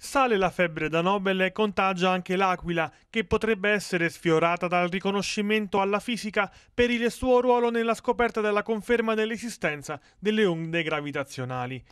Sale la febbre da Nobel e contagia anche l'Aquila, che potrebbe essere sfiorata dal riconoscimento alla fisica per il suo ruolo nella scoperta della conferma dell'esistenza delle onde gravitazionali.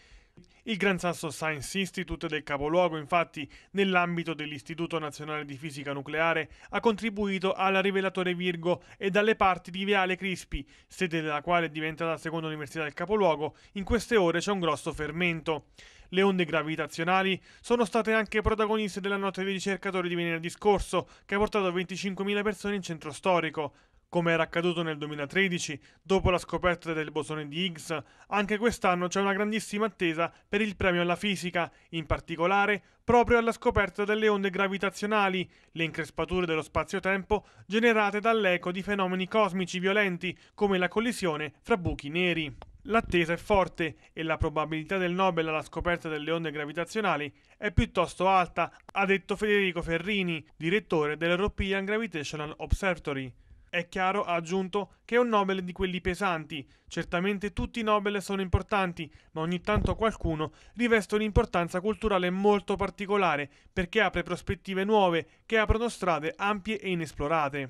Il Gran Sasso Science Institute del capoluogo, infatti, nell'ambito dell'Istituto Nazionale di Fisica Nucleare, ha contribuito alla Rivelatore Virgo e dalle parti di Viale Crispi, sede della quale è diventata la seconda università del capoluogo, in queste ore c'è un grosso fermento. Le onde gravitazionali sono state anche protagoniste della notte dei ricercatori di venerdì scorso, che ha portato 25.000 persone in centro storico. Come era accaduto nel 2013, dopo la scoperta del bosone di Higgs, anche quest'anno c'è una grandissima attesa per il premio alla fisica, in particolare proprio alla scoperta delle onde gravitazionali, le increspature dello spazio-tempo generate dall'eco di fenomeni cosmici violenti come la collisione fra buchi neri. L'attesa è forte e la probabilità del Nobel alla scoperta delle onde gravitazionali è piuttosto alta, ha detto Federico Ferrini, direttore dell'European Gravitational Observatory è chiaro, ha aggiunto, che è un Nobel di quelli pesanti. Certamente tutti i Nobel sono importanti, ma ogni tanto qualcuno riveste un'importanza culturale molto particolare, perché apre prospettive nuove, che aprono strade ampie e inesplorate.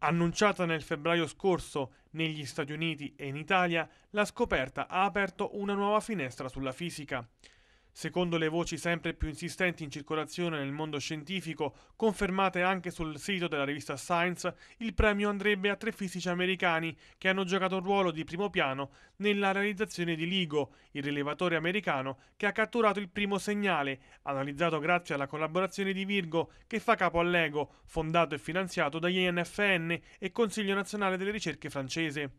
Annunciata nel febbraio scorso negli Stati Uniti e in Italia, la scoperta ha aperto una nuova finestra sulla fisica. Secondo le voci sempre più insistenti in circolazione nel mondo scientifico, confermate anche sul sito della rivista Science, il premio andrebbe a tre fisici americani che hanno giocato un ruolo di primo piano nella realizzazione di LIGO, il rilevatore americano che ha catturato il primo segnale, analizzato grazie alla collaborazione di Virgo che fa capo all'EGO, fondato e finanziato dagli INFN e Consiglio nazionale delle ricerche francese.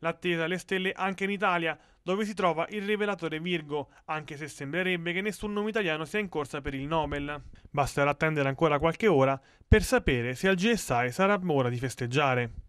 L'attesa alle stelle anche in Italia, dove si trova il rivelatore Virgo, anche se sembrerebbe che nessun nome italiano sia in corsa per il Nobel. Basterà attendere ancora qualche ora per sapere se al GSI sarà ora di festeggiare.